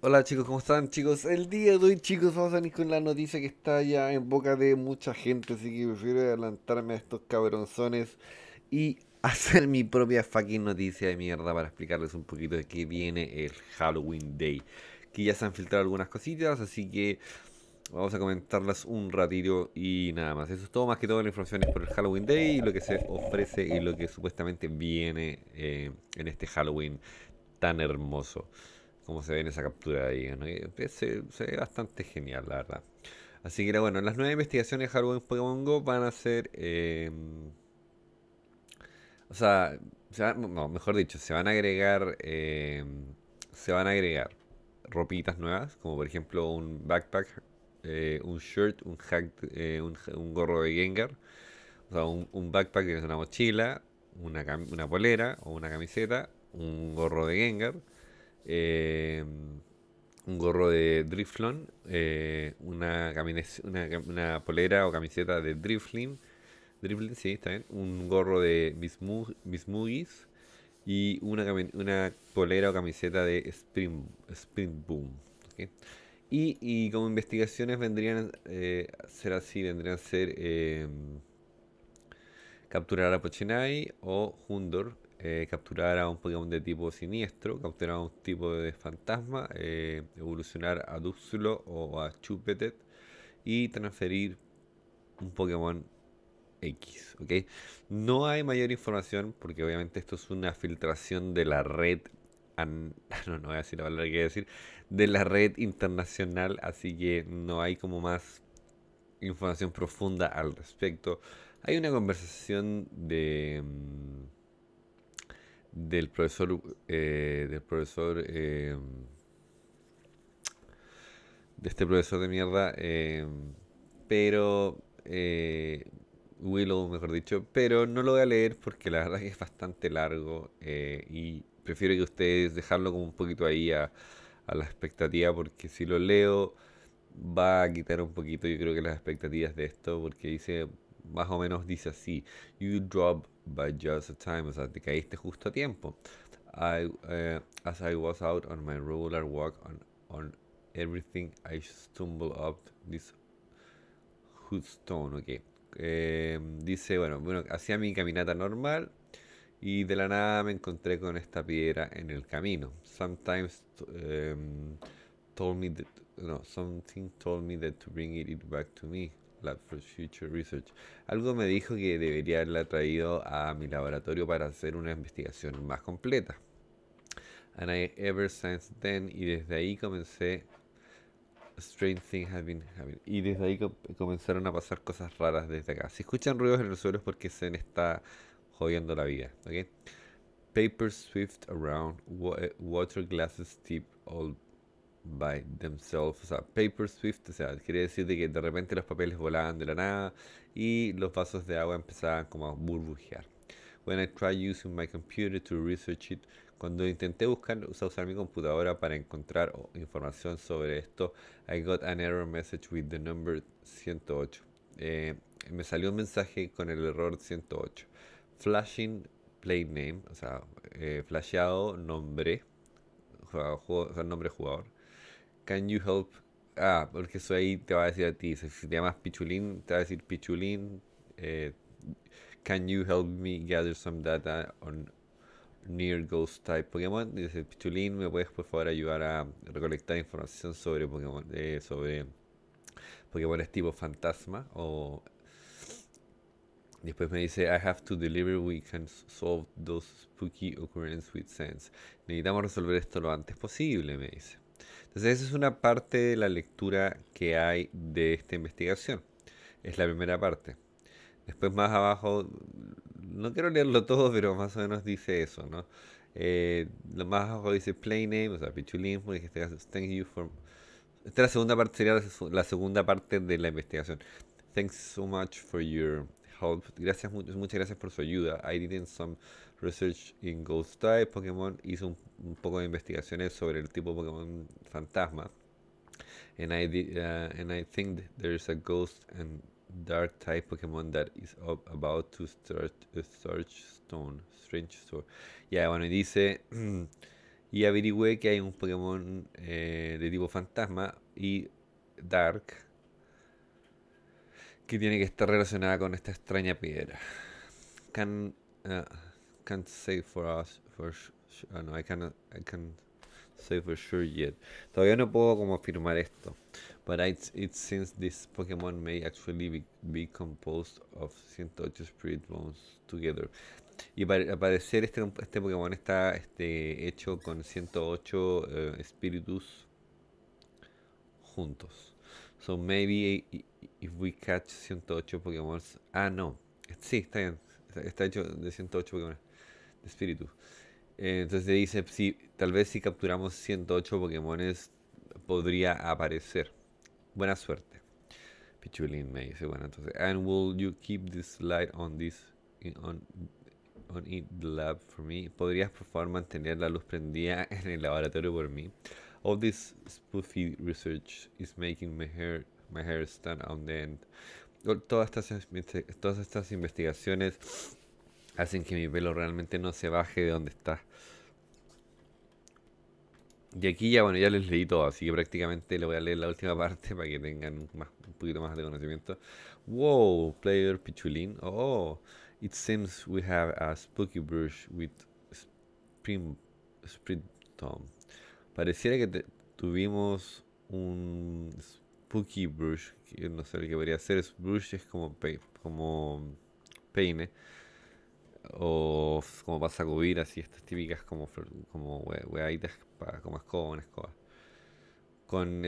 Hola chicos, ¿cómo están chicos? El día de hoy chicos vamos a venir con la noticia que está ya en boca de mucha gente, así que prefiero adelantarme a estos cabronzones y hacer mi propia fucking noticia de mierda para explicarles un poquito de qué viene el Halloween Day. Que ya se han filtrado algunas cositas, así que vamos a comentarlas un ratito y nada más. Eso es todo, más que todo la información es por el Halloween Day, y lo que se ofrece y lo que supuestamente viene eh, en este Halloween tan hermoso cómo se ve en esa captura de ahí. ¿no? Eh, se, ve bastante genial, la verdad. Así que bueno, las nuevas investigaciones de Hardware Pokémon Go van a ser... Eh, o sea, no, mejor dicho, se van a agregar... Eh, se van a agregar ropitas nuevas, como por ejemplo un backpack, un shirt, un, un, gorro de Gengar. O sea, un, backpack que es una mochila, una, una polera o una camiseta, un gorro de Gengar eh, un gorro de Driftlon, eh, una, polera o camiseta de Driftlin, un gorro de Bismugis y una, polera o camiseta de Spring, Boom. Y, como investigaciones vendrían eh, a ser así, vendrían a ser capturar a Pochenay o Hundor eh, capturar a un Pokémon de tipo siniestro, capturar a un tipo de fantasma, eh, evolucionar a Duxulo o a Chupetet y transferir un Pokémon X, No hay mayor información porque obviamente esto es una filtración de la red, no, no decir que decir, de la red internacional, así que no hay como más información profunda al respecto. Hay una conversación de... Mm, del profesor eh, del profesor eh, de este profesor de mierda eh, pero Willow mejor dicho pero no lo voy a leer porque la verdad es que es bastante largo y prefiero que ustedes dejarlo como un poquito ahí a, a la expectativa porque si lo leo va a quitar un poquito yo creo que las expectativas de esto porque dice más o menos dice así you drop by just the time, o sea, te caíste justo a tiempo. I, uh, as I was out on my regular walk on, on everything, I stumbled up this hoodstone, ok. Eh, dice, bueno, bueno, hacía mi caminata normal y de la nada me encontré con esta piedra en el camino. Sometimes em, told me that, no, something told me that to bring it back to me. Lab Future Research. Algo me dijo que debería haberla traído a mi laboratorio para hacer una investigación más completa. And I ever since then, y desde ahí comencé. Strange things have been happening. Y desde ahí comenzaron a pasar cosas raras desde acá. Si escuchan ruidos en los suelos es porque Zen está jodiendo la vida. ¿okay? Paper swift around, water glasses tip old by themselves, o sea, paper swift, o sea, quiere decir de que de repente los papeles volaban de la nada y los vasos de agua empezaban como a burbujear. When I tried using my computer to research it, cuando intenté buscar, o sea, usar mi computadora para encontrar información sobre esto, I got an error message with the number 108. Eh, me salió un mensaje con el error 108. Flashing play name, o sea, eh, flasheado nombre, o sea, nombre jugador Can you help? Ah, porque eso ahí te va a decir a ti. Si te llamas Pichulín, te va a decir Pichulín. Eh, can you help me gather some data on near ghost type Pokémon? Dice Pichulín, ¿me puedes por favor ayudar a recolectar información sobre Pokémon? Eh, sobre Pokémon es tipo fantasma o Después me dice, I have to deliver, we can solve those spooky occurrences with sense. Necesitamos resolver esto lo antes posible, me dice. Entonces, esa es una parte de la lectura que hay de esta investigación. Es la primera parte. Después más abajo, no quiero leerlo todo, pero más o menos dice eso, ¿no? Eh, lo más abajo dice play name, o sea, Pichulinfo. Este thank you for... Esta es la segunda parte, sería la segunda parte de la investigación. Thanks so much for your help. Gracias, muchas gracias por su ayuda. I didn't some Research in Ghost Type, Pokémon hizo un, poco de investigaciones sobre el tipo Pokémon fantasma. And I, think uh, and I think a ghost and dark type Pokémon that is up about to start a uh, search stone. Strange store. Ya, yeah, bueno, y dice. y averigüé que hay un Pokémon eh, de tipo fantasma y dark que tiene que estar relacionada con esta extraña piedra. Can. Uh, can't say for us for ah, no, I cannot I can say for sure yet. Todavía no puedo como afirmar esto. But I, it seems this Pokemon may actually be, be composed of 108 Spirit Bones together. Y para parecer este, este Pokémon está este, hecho con 108 uh, Spiritus juntos. So maybe if we catch 108 Pokémon... Ah, no. Sí, está bien. Está, está hecho de 108 Pokémon. espíritu eh, entonces dice, si, tal vez si capturamos 108 Pokémones podría aparecer. Buena suerte. Pichulín me dice, bueno, entonces, and will you keep this light on this, on, on it the lab for me? ¿Podrías por favor mantener la luz prendida en el laboratorio por mí? All this spoofy research is making my hair, my hair stand on end. Todas estas, todas estas investigaciones hacen que mi pelo realmente no se baje de donde está. Y aquí ya, bueno, ya les leí todo, así que prácticamente le voy a leer la última parte para que tengan más, un poquito más de conocimiento. Wow, player pichulín. Oh, it seems we have a spooky brush with spring, tom. Pareciera que tuvimos un spooky brush, no sé lo que podría ser. Brush es como, como peine. O como para sacudir así estas típicas como, como para, como escoba, una escoba. Con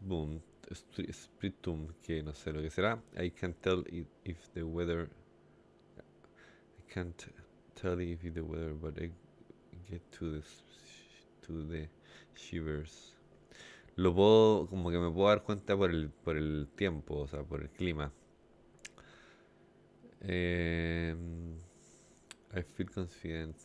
boom Spirit Boom, que no sé lo que será. I can't tell if the weather. I can't tell if the weather, but I get to the, to the shivers. Lo puedo, como que me puedo dar cuenta por el, por el tiempo, o sea, por el clima. Eh, confident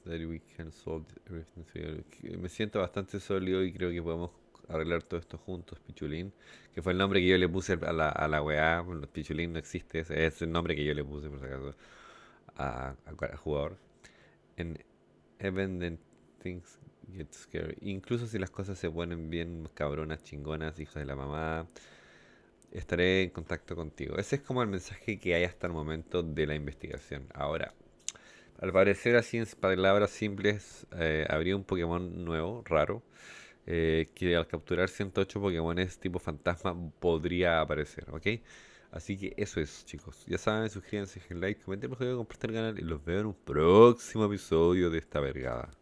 Me siento bastante sólido y creo que podemos arreglar todo esto juntos, Pichulín. Que fue el nombre que yo le puse a la, a la weá. Pichulín no existe, ese es el nombre que yo le puse, por si acaso, a, jugador. En Even Things Get Scary. Incluso si las cosas se ponen bien cabronas, chingonas, hijas de la mamá, estaré en contacto contigo. Ese es como el mensaje que hay hasta el momento de la investigación. Ahora al parecer, así en palabras simples, eh, habría un Pokémon nuevo, raro, eh, que al capturar 108 Pokémones tipo fantasma podría aparecer, ¿ok? Así que eso es, chicos. Ya saben, suscríbanse, dejen like, comenten mejor compartan el canal y los veo en un próximo episodio de esta vergada.